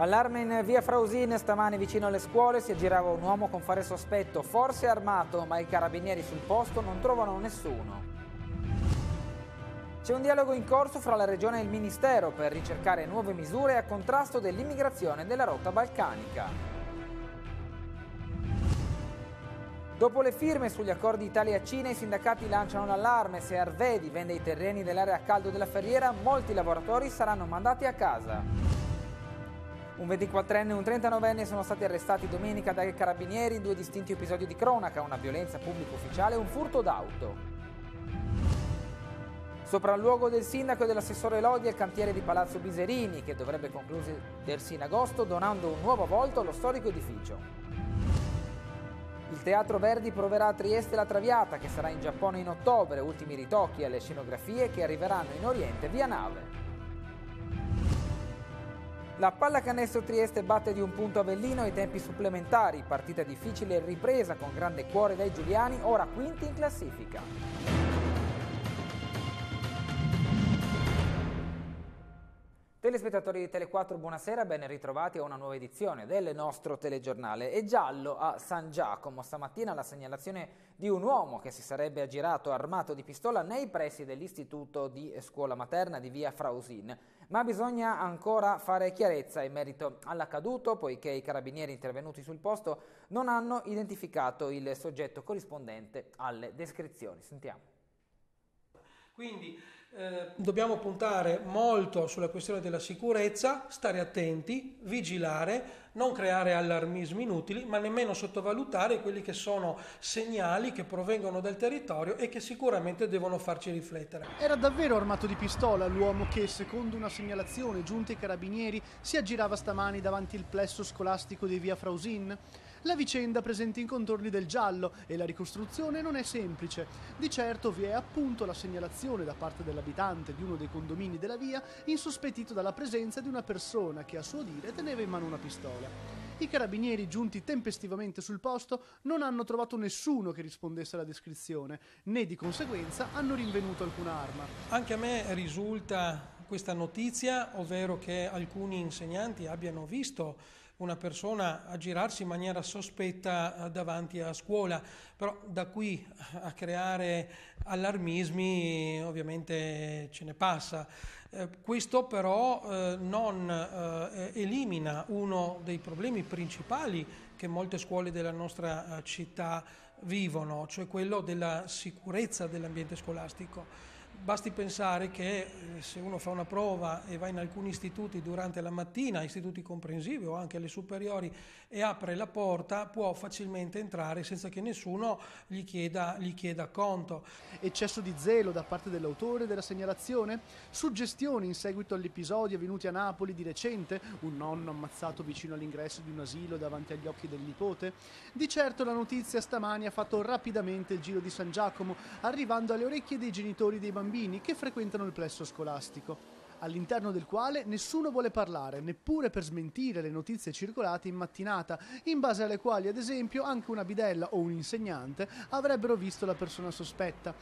Allarme in via Frausine, stamane vicino alle scuole si aggirava un uomo con fare sospetto, forse armato, ma i carabinieri sul posto non trovano nessuno. C'è un dialogo in corso fra la Regione e il Ministero per ricercare nuove misure a contrasto dell'immigrazione della rotta balcanica. Dopo le firme sugli accordi Italia-Cina, i sindacati lanciano l'allarme. Se Arvedi vende i terreni dell'area a caldo della ferriera, molti lavoratori saranno mandati a casa. Un 24enne e un 39enne sono stati arrestati domenica dai carabinieri in due distinti episodi di cronaca, una violenza pubblico ufficiale e un furto d'auto. Sopralluogo del sindaco e dell'assessore Lodi al cantiere di Palazzo Biserini, che dovrebbe concludersi in agosto, donando un nuovo volto allo storico edificio. Il Teatro Verdi proverà a Trieste la Traviata, che sarà in Giappone in ottobre, ultimi ritocchi alle scenografie che arriveranno in Oriente via nave. La pallacanestro Trieste batte di un punto Avellino ai tempi supplementari, partita difficile e ripresa con grande cuore dai Giuliani, ora quinti in classifica. Telespettatori di Tele4, buonasera, ben ritrovati a una nuova edizione del nostro telegiornale. È giallo a San Giacomo. Stamattina la segnalazione di un uomo che si sarebbe aggirato armato di pistola nei pressi dell'istituto di scuola materna di via Frausin. Ma bisogna ancora fare chiarezza in merito all'accaduto, poiché i carabinieri intervenuti sul posto non hanno identificato il soggetto corrispondente alle descrizioni. Sentiamo. Quindi eh, dobbiamo puntare molto sulla questione della sicurezza, stare attenti, vigilare, non creare allarmismi inutili, ma nemmeno sottovalutare quelli che sono segnali che provengono dal territorio e che sicuramente devono farci riflettere. Era davvero armato di pistola l'uomo che, secondo una segnalazione giunta ai carabinieri, si aggirava stamani davanti il plesso scolastico di via Frausin? La vicenda presenta i contorni del giallo e la ricostruzione non è semplice. Di certo vi è appunto la segnalazione da parte dell'abitante di uno dei condomini della via insospettito dalla presenza di una persona che a suo dire teneva in mano una pistola. I carabinieri giunti tempestivamente sul posto non hanno trovato nessuno che rispondesse alla descrizione, né di conseguenza hanno rinvenuto alcuna arma. Anche a me risulta questa notizia, ovvero che alcuni insegnanti abbiano visto una persona a girarsi in maniera sospetta eh, davanti a scuola, però da qui a creare allarmismi ovviamente ce ne passa. Eh, questo però eh, non eh, elimina uno dei problemi principali che molte scuole della nostra eh, città vivono, cioè quello della sicurezza dell'ambiente scolastico. Basti pensare che eh, se uno fa una prova e va in alcuni istituti durante la mattina, istituti comprensivi o anche alle superiori, e apre la porta, può facilmente entrare senza che nessuno gli chieda, gli chieda conto. Eccesso di zelo da parte dell'autore della segnalazione? Suggestioni in seguito agli episodi avvenuti a Napoli di recente? Un nonno ammazzato vicino all'ingresso di un asilo davanti agli occhi del nipote? Di certo la notizia stamani ha fatto rapidamente il giro di San Giacomo, arrivando alle orecchie dei genitori dei bambini bambini che frequentano il plesso scolastico, all'interno del quale nessuno vuole parlare, neppure per smentire le notizie circolate in mattinata, in base alle quali ad esempio anche una bidella o un insegnante avrebbero visto la persona sospetta.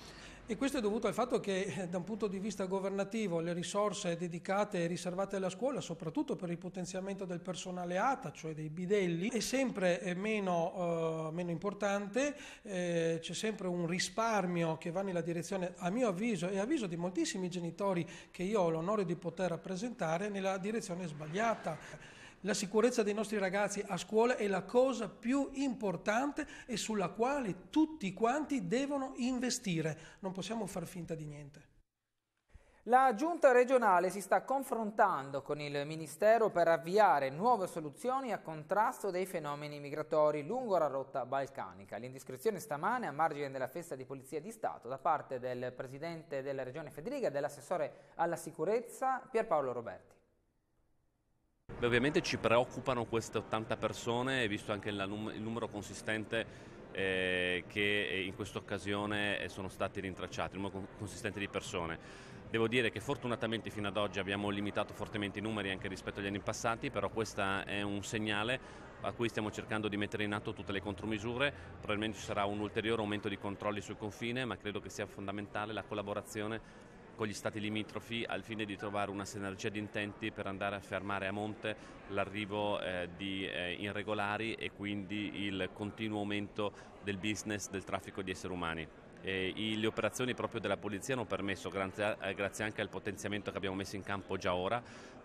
E questo è dovuto al fatto che eh, da un punto di vista governativo le risorse dedicate e riservate alla scuola, soprattutto per il potenziamento del personale ATA, cioè dei bidelli, è sempre eh, meno, eh, meno importante, eh, c'è sempre un risparmio che va nella direzione, a mio avviso e avviso di moltissimi genitori che io ho l'onore di poter rappresentare, nella direzione sbagliata. La sicurezza dei nostri ragazzi a scuola è la cosa più importante e sulla quale tutti quanti devono investire. Non possiamo far finta di niente. La giunta regionale si sta confrontando con il Ministero per avviare nuove soluzioni a contrasto dei fenomeni migratori lungo la rotta balcanica. L'indiscrezione stamane a margine della festa di Polizia di Stato da parte del Presidente della Regione Federica e dell'assessore alla sicurezza Pierpaolo Roberti. Beh, ovviamente ci preoccupano queste 80 persone, visto anche il, num il numero consistente eh, che eh, in questa occasione eh, sono stati rintracciati, il numero consistente di persone. Devo dire che fortunatamente fino ad oggi abbiamo limitato fortemente i numeri anche rispetto agli anni passati, però questo è un segnale a cui stiamo cercando di mettere in atto tutte le contromisure, probabilmente ci sarà un ulteriore aumento di controlli sul confine, ma credo che sia fondamentale la collaborazione con gli stati limitrofi al fine di trovare una sinergia di intenti per andare a fermare a monte l'arrivo eh, di eh, irregolari e quindi il continuo aumento del business del traffico di esseri umani. E le operazioni proprio della polizia hanno permesso, eh, grazie, anche al potenziamento che abbiamo messo in campo già ora,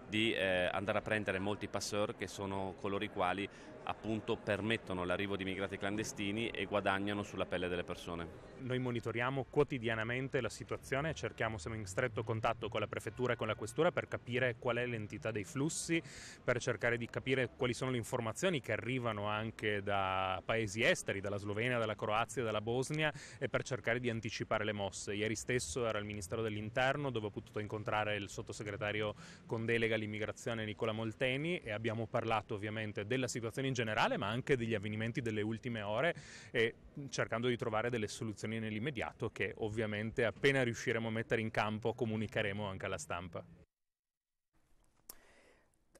di eh, andare a prendere molti passeur che sono coloro i quali appunto permettono l'arrivo di immigrati clandestini e guadagnano sulla pelle delle persone. Noi monitoriamo quotidianamente la situazione, cerchiamo, siamo in stretto contatto con la prefettura e con la questura per capire qual è l'entità dei flussi, per cercare di capire quali sono le informazioni che arrivano anche da paesi esteri, dalla Slovenia, dalla Croazia, dalla Bosnia e per cercare di anticipare le mosse. Ieri stesso era al Ministero dell'Interno dove ho potuto incontrare il sottosegretario con delega all'immigrazione Nicola Molteni e abbiamo parlato ovviamente della situazione in generale, ma anche degli avvenimenti delle ultime ore e cercando di trovare delle soluzioni nell'immediato che ovviamente appena riusciremo a mettere in campo comunicheremo anche alla stampa.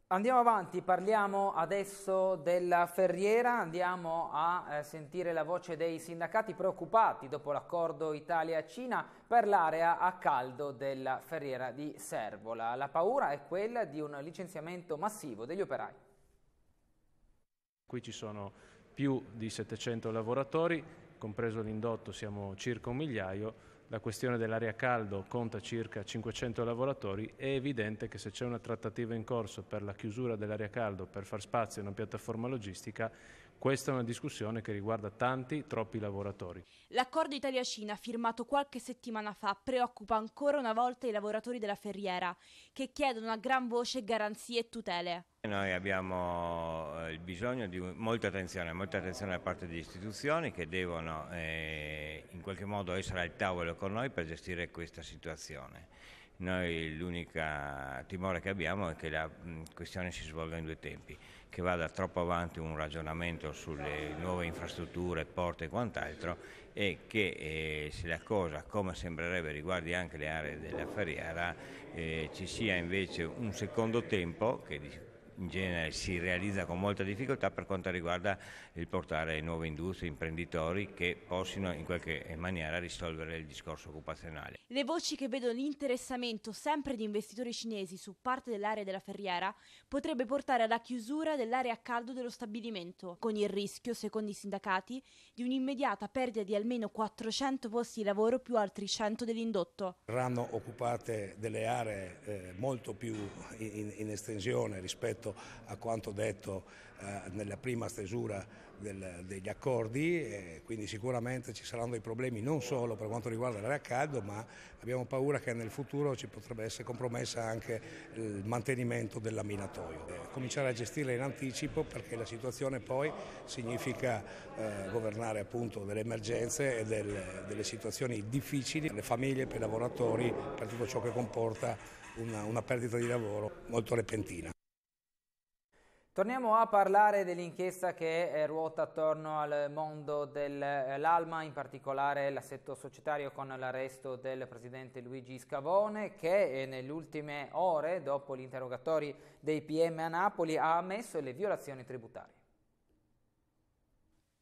Andiamo avanti, parliamo adesso della ferriera, andiamo a eh, sentire la voce dei sindacati preoccupati dopo l'accordo Italia-Cina per l'area a caldo della ferriera di Servola. La paura è quella di un licenziamento massivo degli operai. Qui ci sono più di 700 lavoratori, compreso l'indotto siamo circa un migliaio, la questione dell'aria caldo conta circa 500 lavoratori, è evidente che se c'è una trattativa in corso per la chiusura dell'aria caldo per far spazio a una piattaforma logistica, questa è una discussione che riguarda tanti, troppi lavoratori. L'accordo Italia-Cina, firmato qualche settimana fa, preoccupa ancora una volta i lavoratori della ferriera, che chiedono a gran voce garanzie e tutele. Noi abbiamo eh, il bisogno di molta attenzione, molta attenzione da parte delle istituzioni che devono eh, in qualche modo essere al tavolo con noi per gestire questa situazione. Noi l'unico timore che abbiamo è che la mm, questione si svolga in due tempi, che vada troppo avanti un ragionamento sulle nuove infrastrutture, porte e quant'altro e che eh, se la cosa, come sembrerebbe, riguardi anche le aree della Ferriera, eh, ci sia invece un secondo tempo che in genere si realizza con molta difficoltà per quanto riguarda il portare nuove industrie, imprenditori che possano in qualche maniera risolvere il discorso occupazionale. Le voci che vedono l'interessamento sempre di investitori cinesi su parte dell'area della ferriera potrebbe portare alla chiusura dell'area a caldo dello stabilimento, con il rischio, secondo i sindacati, di un'immediata perdita di almeno 400 posti di lavoro più altri 100 dell'indotto. Verranno occupate delle aree eh, molto più in, in estensione rispetto a quanto detto eh, nella prima stesura del, degli accordi, eh, quindi sicuramente ci saranno dei problemi non solo per quanto riguarda l'aria caldo, ma abbiamo paura che nel futuro ci potrebbe essere compromessa anche il mantenimento dell'amminatoio. Eh, cominciare a gestirla in anticipo perché la situazione poi significa eh, governare appunto delle emergenze e del, delle situazioni difficili per le famiglie, per i lavoratori, per tutto ciò che comporta una, una perdita di lavoro molto repentina. Torniamo a parlare dell'inchiesta che eh, ruota attorno al mondo dell'Alma, in particolare l'assetto societario con l'arresto del presidente Luigi Scavone che eh, nelle ultime ore, dopo gli interrogatori dei PM a Napoli, ha ammesso le violazioni tributarie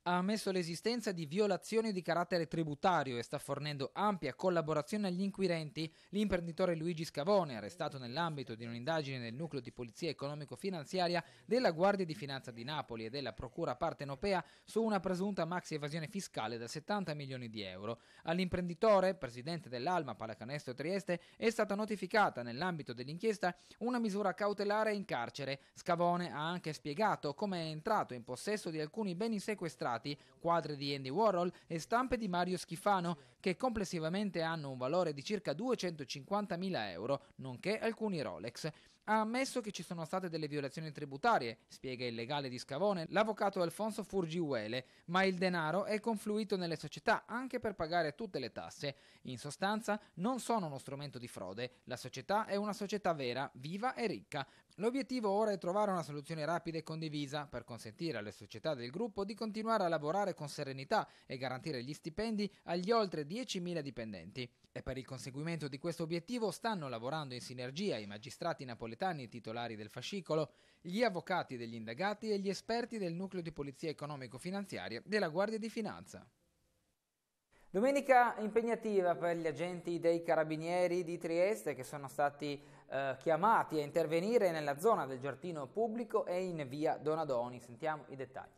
ha ammesso l'esistenza di violazioni di carattere tributario e sta fornendo ampia collaborazione agli inquirenti. L'imprenditore Luigi Scavone, arrestato nell'ambito di un'indagine del nucleo di polizia economico-finanziaria della Guardia di Finanza di Napoli e della Procura Partenopea su una presunta maxi evasione fiscale da 70 milioni di euro. All'imprenditore, presidente dell'Alma Palacanestro Trieste, è stata notificata nell'ambito dell'inchiesta una misura cautelare in carcere. Scavone ha anche spiegato come è entrato in possesso di alcuni beni sequestrati quadrati, quadri di Andy Warhol e stampe di Mario Schifano, che complessivamente hanno un valore di circa 250.000 euro, nonché alcuni Rolex ha ammesso che ci sono state delle violazioni tributarie, spiega il legale di Scavone, l'avvocato Alfonso Furgiuele, ma il denaro è confluito nelle società anche per pagare tutte le tasse. In sostanza non sono uno strumento di frode, la società è una società vera, viva e ricca. L'obiettivo ora è trovare una soluzione rapida e condivisa per consentire alle società del gruppo di continuare a lavorare con serenità e garantire gli stipendi agli oltre 10.000 dipendenti. E per il conseguimento di questo obiettivo stanno lavorando in sinergia i magistrati napoletani titolari del fascicolo, gli avvocati degli indagati e gli esperti del nucleo di polizia economico-finanziaria della Guardia di Finanza. Domenica impegnativa per gli agenti dei carabinieri di Trieste che sono stati eh, chiamati a intervenire nella zona del giardino pubblico e in via Donadoni. Sentiamo i dettagli.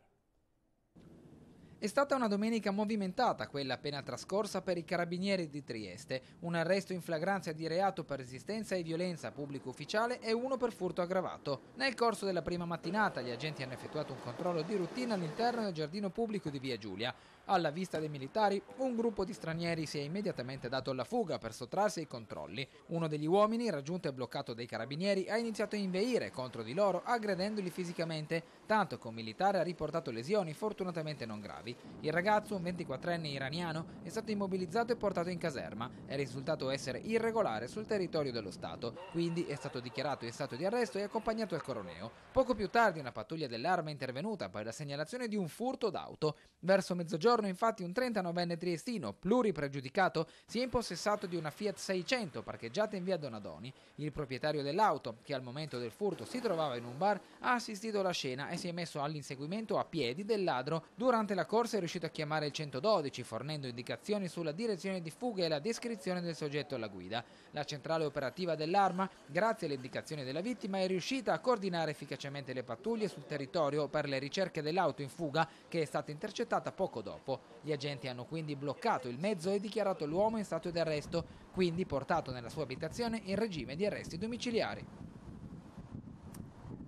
È stata una domenica movimentata, quella appena trascorsa per i carabinieri di Trieste, un arresto in flagranza di reato per resistenza e violenza a pubblico ufficiale e uno per furto aggravato. Nel corso della prima mattinata gli agenti hanno effettuato un controllo di routine all'interno del giardino pubblico di Via Giulia. Alla vista dei militari, un gruppo di stranieri si è immediatamente dato alla fuga per sottrarsi ai controlli. Uno degli uomini, raggiunto e bloccato dai carabinieri, ha iniziato a inveire contro di loro aggredendoli fisicamente, tanto che un militare ha riportato lesioni fortunatamente non gravi. Il ragazzo, un 24enne iraniano, è stato immobilizzato e portato in caserma. È risultato essere irregolare sul territorio dello Stato, quindi è stato dichiarato in stato di arresto e accompagnato al coroneo. Poco più tardi una pattuglia dell'arma è intervenuta per la segnalazione di un furto d'auto. Verso mezzogiorno giorno infatti un 39enne triestino, pluripregiudicato, si è impossessato di una Fiat 600 parcheggiata in via Donadoni. Il proprietario dell'auto, che al momento del furto si trovava in un bar, ha assistito alla scena e si è messo all'inseguimento a piedi del ladro. Durante la corsa è riuscito a chiamare il 112, fornendo indicazioni sulla direzione di fuga e la descrizione del soggetto alla guida. La centrale operativa dell'arma, grazie alle indicazioni della vittima, è riuscita a coordinare efficacemente le pattuglie sul territorio per le ricerche dell'auto in fuga che è stata intercettata poco dopo corpo. Gli agenti hanno quindi bloccato il mezzo e dichiarato l'uomo in stato di arresto, quindi portato nella sua abitazione in regime di arresti domiciliari.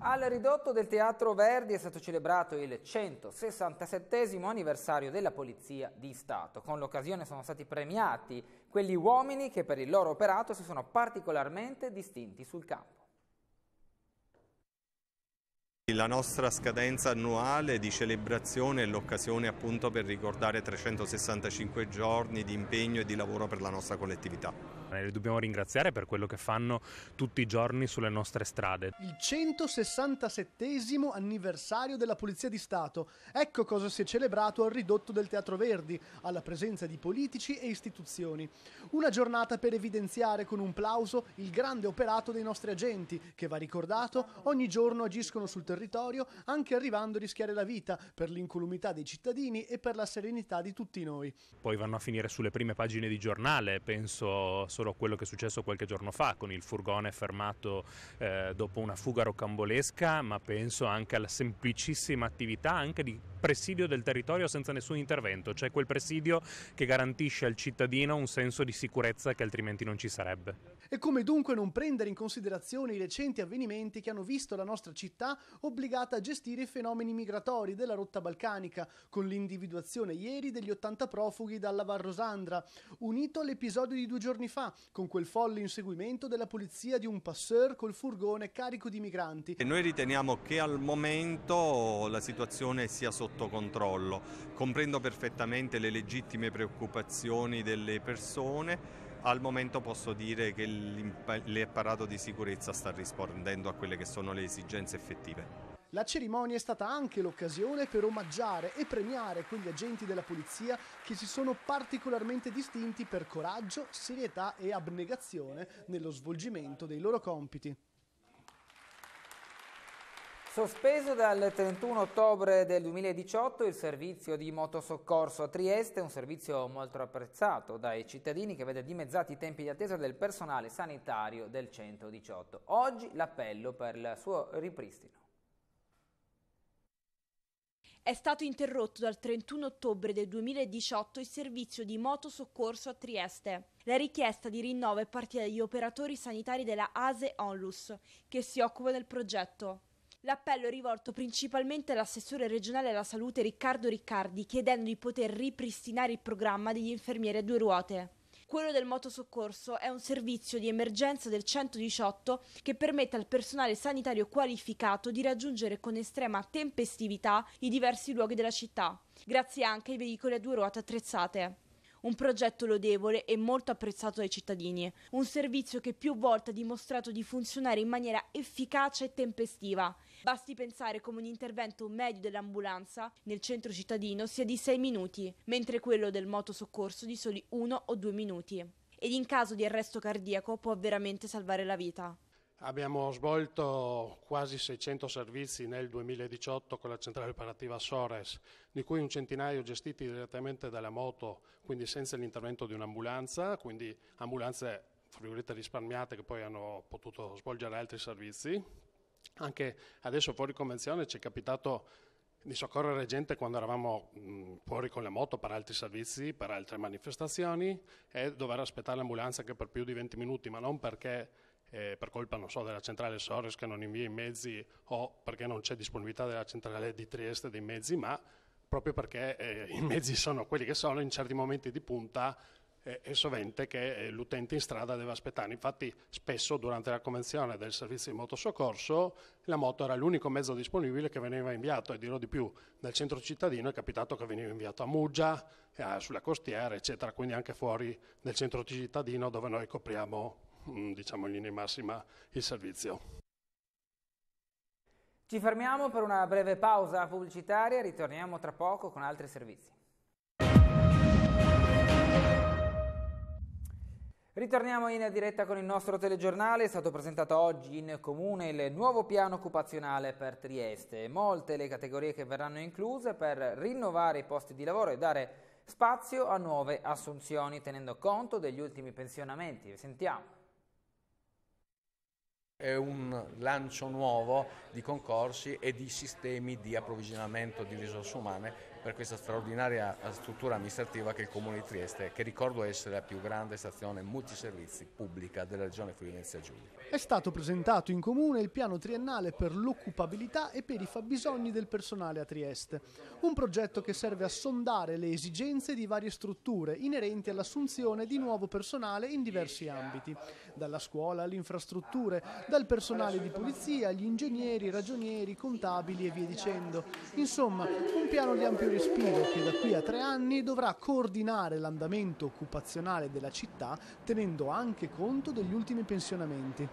Al ridotto del Teatro Verdi è stato celebrato il 167 anniversario della Polizia di Stato. Con l'occasione sono stati premiati quegli uomini che per il loro operato si sono particolarmente distinti sul campo. La nostra scadenza annuale di celebrazione è l'occasione appunto per ricordare 365 giorni di impegno e di lavoro per la nostra collettività. Eh, le dobbiamo ringraziare per quello che fanno tutti i giorni sulle nostre strade. Il 167 anniversario della Polizia di Stato. Ecco cosa si è celebrato al ridotto del Teatro Verdi, alla presenza di politici e istituzioni. Una giornata per evidenziare con un plauso il grande operato dei nostri agenti, che va ricordato, ogni giorno agiscono sul territorio territorio, anche arrivando a rischiare la vita per l'incolumità dei cittadini e per la serenità di tutti noi. Poi vanno a finire sulle prime pagine di giornale, penso solo a quello che è successo qualche giorno fa con il furgone fermato eh, dopo una fuga rocambolesca, ma penso anche alla semplicissima attività anche di presidio del territorio senza nessun intervento, cioè quel presidio che garantisce al cittadino un senso di sicurezza che altrimenti non ci sarebbe. E come dunque non prendere in considerazione i recenti avvenimenti che hanno visto la nostra città obbligata a gestire i fenomeni migratori della rotta balcanica, con l'individuazione ieri degli 80 profughi dalla Varrosandra, unito all'episodio di due giorni fa, con quel folle inseguimento della polizia di un passeur col furgone carico di migranti. E noi riteniamo che al momento la situazione sia sotto controllo. Comprendo perfettamente le legittime preoccupazioni delle persone al momento posso dire che l'apparato di sicurezza sta rispondendo a quelle che sono le esigenze effettive. La cerimonia è stata anche l'occasione per omaggiare e premiare quegli agenti della polizia che si sono particolarmente distinti per coraggio, serietà e abnegazione nello svolgimento dei loro compiti. Sospeso dal 31 ottobre del 2018 il servizio di motosoccorso a Trieste, un servizio molto apprezzato dai cittadini che vede dimezzati i tempi di attesa del personale sanitario del 118. Oggi l'appello per il suo ripristino. È stato interrotto dal 31 ottobre del 2018 il servizio di motosoccorso a Trieste. La richiesta di rinnovo è partita dagli operatori sanitari della ASE Onlus, che si occupa del progetto. L'appello è rivolto principalmente all'assessore regionale alla salute Riccardo Riccardi, chiedendo di poter ripristinare il programma degli infermieri a due ruote. Quello del motosoccorso è un servizio di emergenza del 118 che permette al personale sanitario qualificato di raggiungere con estrema tempestività i diversi luoghi della città, grazie anche ai veicoli a due ruote attrezzate un progetto lodevole e molto apprezzato dai cittadini, un servizio che più volte ha dimostrato di funzionare in maniera efficace e tempestiva Basti pensare come un intervento medio dell'ambulanza nel centro cittadino sia di 6 minuti, mentre quello del motosoccorso di soli 1 o 2 minuti. Ed in caso di arresto cardiaco può veramente salvare la vita. Abbiamo svolto quasi 600 servizi nel 2018 con la centrale operativa Sores, di cui un centinaio gestiti direttamente dalla moto, quindi senza l'intervento di un'ambulanza, quindi ambulanze risparmiate che poi hanno potuto svolgere altri servizi. Anche adesso fuori convenzione ci è capitato di soccorrere gente quando eravamo mh, mm, fuori con le moto per altri servizi, per altre manifestazioni e dover aspettare l'ambulanza anche per più di 20 minuti, ma non perché eh, per colpa so, della centrale Sores che non invia i mezzi o perché non c'è disponibilità della centrale di Trieste dei mezzi, ma proprio perché eh, i mezzi sono quelli che sono, in certi momenti di punta e sovente che eh, l'utente in strada deve aspettare. Infatti spesso durante la convenzione del servizio di motosoccorso la moto era l'unico mezzo disponibile che veniva inviato e dirò di più nel centro cittadino è capitato che veniva inviato a Muggia, eh, sulla costiera eccetera, quindi anche fuori nel centro cittadino dove noi copriamo mm, diciamo in linea massima il servizio. Ci fermiamo per una breve pausa pubblicitaria, ritorniamo tra poco con altri servizi. Ritorniamo in diretta con il nostro telegiornale, è stato presentato oggi in Comune il nuovo piano occupazionale per Trieste. Molte le categorie che verranno incluse per rinnovare i posti di lavoro e dare spazio a nuove assunzioni tenendo conto degli ultimi pensionamenti. Sentiamo. È un lancio nuovo di concorsi e di sistemi di approvvigionamento di risorse umane per questa straordinaria struttura amministrativa che è il Comune di Trieste, che ricordo essere la più grande stazione multiservizi pubblica della regione Friuli Venezia Giulia. È stato presentato in Comune il piano triennale per l'occupabilità e per i fabbisogni del personale a Trieste, un progetto che serve a sondare le esigenze di varie strutture inerenti all'assunzione di nuovo personale in diversi ambiti, dalla scuola alle infrastrutture, dal personale di polizia agli ingegneri, ragionieri, contabili e via dicendo. Insomma, un piano di ampio Respiro che da qui a tre anni dovrà coordinare l'andamento occupazionale della città tenendo anche conto degli ultimi pensionamenti.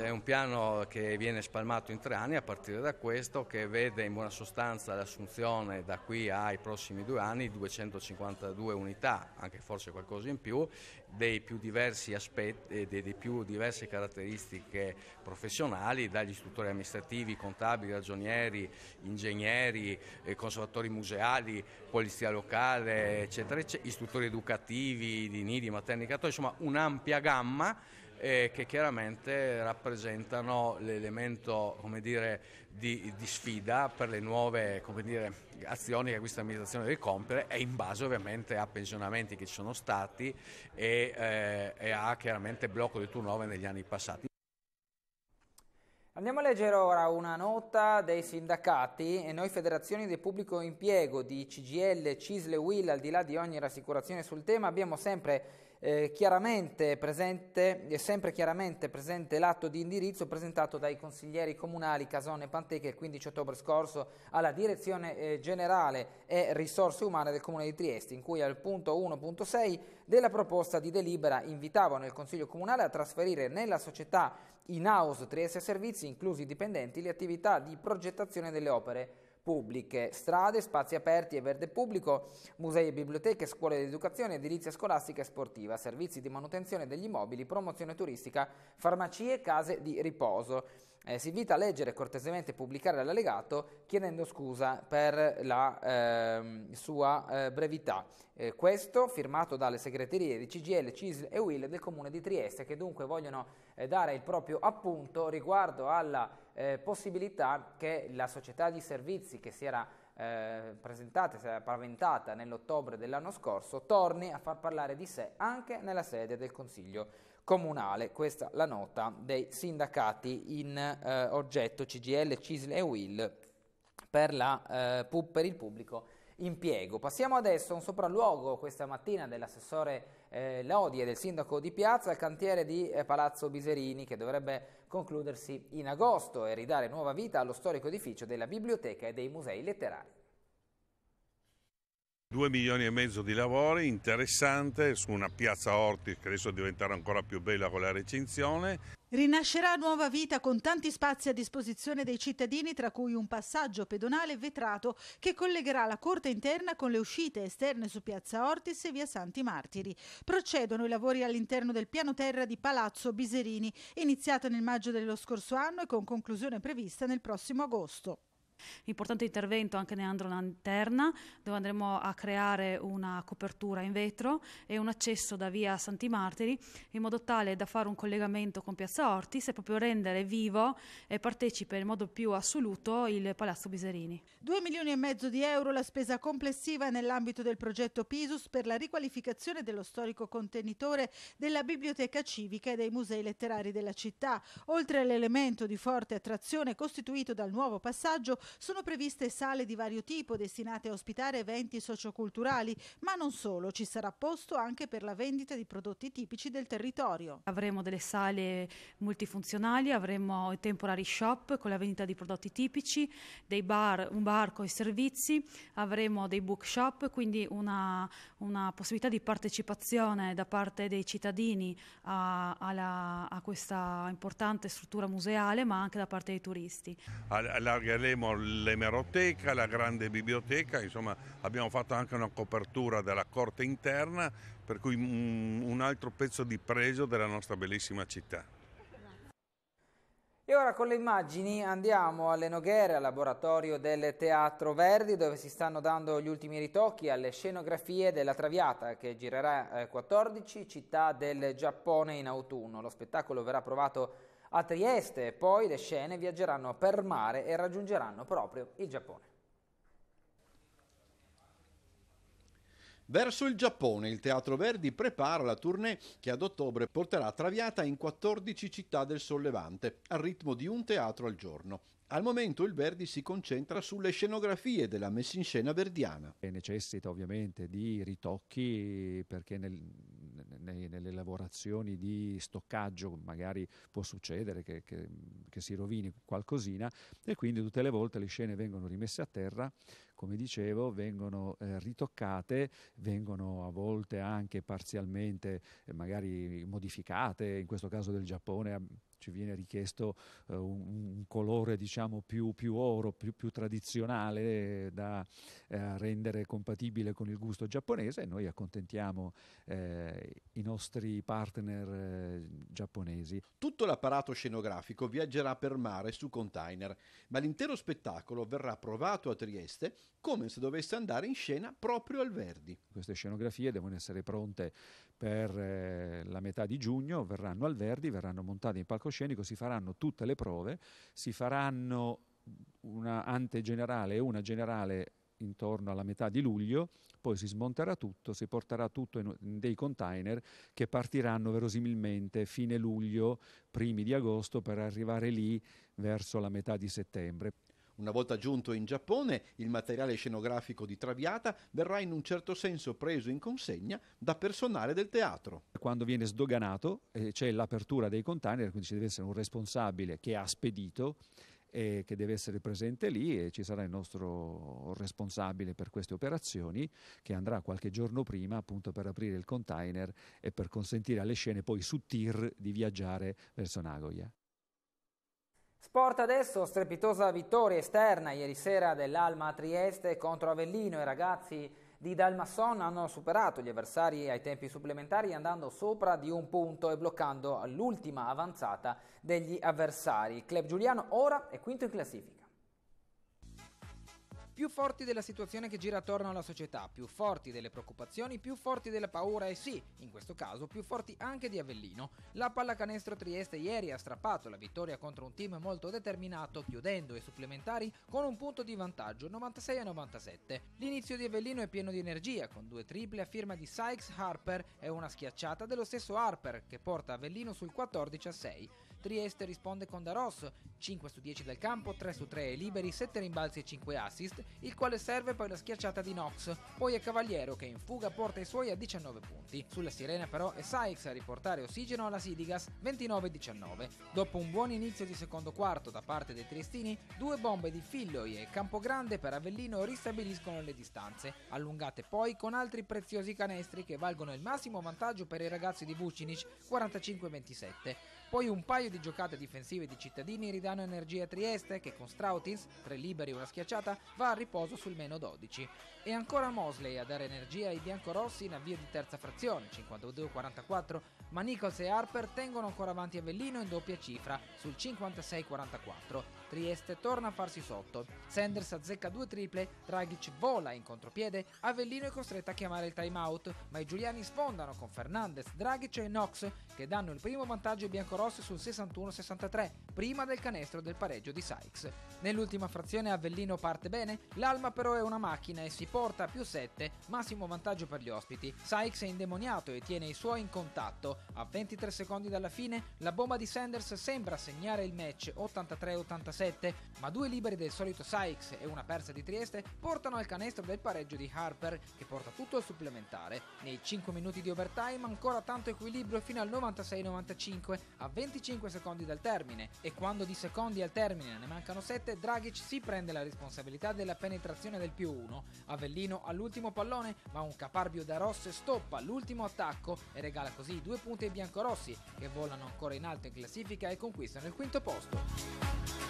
È un piano che viene spalmato in tre anni a partire da questo che vede in buona sostanza l'assunzione da qui ai prossimi due anni di 252 unità, anche forse qualcosa in più, dei più diversi aspetti, eh, dei più diverse caratteristiche professionali, dagli istruttori amministrativi, contabili, ragionieri, ingegneri, eh, conservatori museali, polizia locale, eccetera, eccetera istruttori educativi, di nidi, materni, cattolici, insomma un'ampia gamma e che chiaramente rappresentano l'elemento dire, di, di, sfida per le nuove dire, azioni che questa amministrazione deve compiere e in base ovviamente a pensionamenti che ci sono stati e, eh, e a chiaramente blocco del turnover negli anni passati. Andiamo a leggere ora una nota dei sindacati e noi federazioni del pubblico impiego di CGL, Cisle, Will, al di là di ogni rassicurazione sul tema, abbiamo sempre eh, chiaramente presente, è eh, sempre chiaramente presente l'atto di indirizzo presentato dai consiglieri comunali Casone e Panteche il 15 ottobre scorso alla Direzione eh, Generale e Risorse Umane del Comune di Trieste, in cui al punto 1.6 della proposta di delibera invitavano il Consiglio Comunale a trasferire nella società in house Trieste Servizi, inclusi i dipendenti, le attività di progettazione delle opere pubbliche, strade, spazi aperti e verde pubblico, musei e biblioteche, scuole di educazione, edilizia scolastica e sportiva, servizi di manutenzione degli immobili, promozione turistica, farmacie, e case di riposo eh, si invita a leggere cortesemente e pubblicare l'allegato chiedendo scusa per la eh, sua eh, brevità. Eh, questo firmato dalle segreterie di CGL, CISL e WIL del Comune di Trieste che dunque vogliono eh, dare il proprio appunto riguardo alla eh, possibilità che la società di servizi che si era eh, presentata, si era paventata nell'ottobre dell'anno scorso, torni a far parlare di sé anche nella sede del Consiglio comunale. Questa è la nota dei sindacati in eh, oggetto CGL, CISL e UIL per, la, eh, per il pubblico impiego. Passiamo adesso a un sopralluogo questa mattina dell'assessore eh, Lodi e del sindaco di Piazza al cantiere di eh, Palazzo Biserini che dovrebbe concludersi in agosto e ridare nuova vita allo storico edificio della biblioteca e dei musei letterari. Due milioni e mezzo di lavori, interessante, su una piazza Ortis che adesso diventerà ancora più bella con la recinzione. Rinascerà nuova vita con tanti spazi a disposizione dei cittadini, tra cui un passaggio pedonale vetrato che collegherà la corte interna con le uscite esterne su piazza Ortis e via Santi Martiri. Procedono i lavori all'interno del piano terra di Palazzo Biserini, iniziato nel maggio dello scorso anno e con conclusione prevista nel prossimo agosto importante intervento anche Neandro Lanterna, dove andremo a creare una copertura in vetro e un accesso da via Santi Martiri, in modo tale da fare un collegamento con Piazza Ortis e proprio rendere vivo e partecipe in modo più assoluto il Palazzo Biserini. 2 milioni e mezzo di euro la spesa complessiva nell'ambito del progetto Pisus per la riqualificazione dello storico contenitore della biblioteca civica e dei musei letterari della città. Oltre all'elemento di forte attrazione costituito dal nuovo passaggio, sono previste sale di vario tipo destinate a ospitare eventi socioculturali, ma non solo, ci sarà posto anche per la vendita di prodotti tipici del territorio. Avremo delle sale multifunzionali, avremo i temporary shop con la vendita di prodotti tipici, dei bar, un bar con i servizi, avremo dei bookshop, quindi una, una possibilità di partecipazione da parte dei cittadini a, alla, a questa importante struttura museale, ma anche da parte dei turisti. Allargheremo l'emeroteca, la grande biblioteca, insomma abbiamo fatto anche una copertura della corte interna, per cui mm, un altro pezzo di preso della nostra bellissima città. E ora con le immagini andiamo alle Noghere, al laboratorio del Teatro Verdi, dove si stanno dando gli ultimi ritocchi alle scenografie della Traviata, che girerà 14 eh, città del Giappone in autunno. Lo spettacolo verrà provato a Trieste e poi le scene viaggeranno per mare e raggiungeranno proprio il Giappone. Verso il Giappone il Teatro Verdi prepara la tournée che ad ottobre porterà Traviata in 14 città del Sollevante, al ritmo di un teatro al giorno. Al momento il Verdi si concentra sulle scenografie della messa in scena verdiana. E necessita ovviamente di ritocchi perché nel, nei, nelle lavorazioni di stoccaggio magari può succedere che, che, che si rovini qualcosina e quindi tutte le volte le scene vengono rimesse a terra come dicevo, vengono eh, ritoccate, vengono a volte anche parzialmente eh, magari modificate, in questo caso del Giappone ci viene richiesto eh, un, un, colore diciamo, più, più, oro, più, più tradizionale eh, da eh, rendere compatibile con il gusto giapponese e noi accontentiamo eh, i nostri partner eh, giapponesi. Tutto l'apparato scenografico viaggerà per mare su container, ma l'intero spettacolo verrà provato a Trieste come se dovesse andare in scena proprio al Verdi. Queste scenografie devono essere pronte per eh, la metà di giugno, verranno al Verdi, verranno montate in palcoscenico, si faranno tutte le prove, si faranno una antegenerale e una generale intorno alla metà di luglio, poi si smonterà tutto, si porterà tutto in dei container che partiranno verosimilmente fine luglio, primi di agosto per arrivare lì verso la metà di settembre. Una volta giunto in Giappone, il materiale scenografico di Traviata verrà in un certo senso preso in consegna da personale del teatro. Quando viene sdoganato eh, c'è l'apertura dei container, quindi ci deve essere un responsabile che ha spedito e eh, che deve essere presente lì e ci sarà il nostro responsabile per queste operazioni che andrà qualche giorno prima appunto per aprire il container e per consentire alle scene poi su tir di viaggiare verso Nagoya. Sport adesso, strepitosa vittoria esterna ieri sera dell'Alma a Trieste contro Avellino. I ragazzi di Dalmasson hanno superato gli avversari ai tempi supplementari andando sopra di un punto e bloccando l'ultima avanzata degli avversari. Il club giuliano ora è quinto in classifica più forti della situazione che gira attorno alla società, più forti delle preoccupazioni, più forti della paura e sì, in questo caso più forti anche di Avellino. La pallacanestro Trieste ieri ha strappato la vittoria contro un team molto determinato, chiudendo i supplementari con un punto di vantaggio 96 a 97. L'inizio di Avellino è pieno di energia, con due triple a firma di Sykes Harper e una schiacciata dello stesso Harper che porta Avellino sul 14 a 6. Trieste risponde con Daros, 5 su 10 dal campo, 3 su 3 liberi, 7 rimbalzi e 5 assist, il quale serve poi la schiacciata di Nox, Poi è Cavaliero che in fuga porta i suoi a 19 punti. Sulla sirena però è Sykes a riportare ossigeno alla Sidigas 29-19. Dopo un buon inizio di secondo quarto da parte dei triestini, due bombe di Filloi e Campogrande per Avellino ristabiliscono le distanze, allungate poi con altri preziosi canestri che valgono il massimo vantaggio per i ragazzi di Vucinic 45-27. Poi un paio di giocate difensive di cittadini ridanno energia a Trieste che con Strautins, tre liberi e una schiacciata, va a riposo sul meno 12. E ancora Mosley a dare energia ai biancorossi in avvio di terza frazione, 52-44, ma Nichols e Harper tengono ancora avanti Avellino in doppia cifra sul 56-44. Trieste torna a farsi sotto. Sanders azzecca due triple, Dragic vola in contropiede, Avellino è costretto a chiamare il timeout, ma i giuliani sfondano con Fernandez, Dragic e Knox che danno il primo vantaggio ai biancorossi sul 61-63, prima del canestro del pareggio di Sykes. Nell'ultima frazione Avellino parte bene, l'Alma però è una macchina e si porta a più 7, massimo vantaggio per gli ospiti. Sykes è indemoniato e tiene i suoi in contatto. A 23 secondi dalla fine, la bomba di Sanders sembra segnare il match 83-86 37, ma due liberi del solito Sykes e una persa di Trieste portano al canestro del pareggio di Harper, che porta tutto al supplementare. Nei 5 minuti di overtime ancora tanto equilibrio fino al 96-95, a 25 secondi dal termine, e quando di secondi al termine ne mancano 7, Dragic si prende la responsabilità della penetrazione del più 1. Avellino all'ultimo pallone, ma un caparbio da Ross stoppa l'ultimo attacco e regala così due punti ai biancorossi, che volano ancora in alto in classifica e conquistano il quinto posto.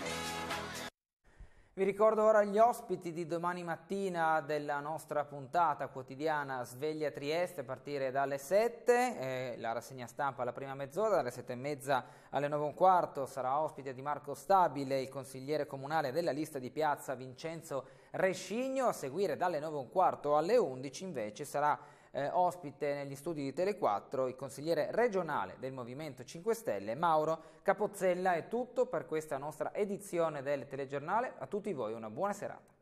Vi ricordo ora gli ospiti di domani mattina della nostra puntata quotidiana Sveglia Trieste a partire dalle 7, eh, la rassegna stampa alla prima mezz'ora, dalle 7 e mezza alle 9 e un quarto sarà ospite di Marco Stabile, il consigliere comunale della lista di piazza Vincenzo Rescigno, a seguire dalle 9 e un quarto alle 11 invece sarà eh, ospite negli studi di Tele4 il consigliere regionale del Movimento 5 Stelle, Mauro Capozzella. È tutto per questa nostra edizione del telegiornale. A tutti voi una buona serata.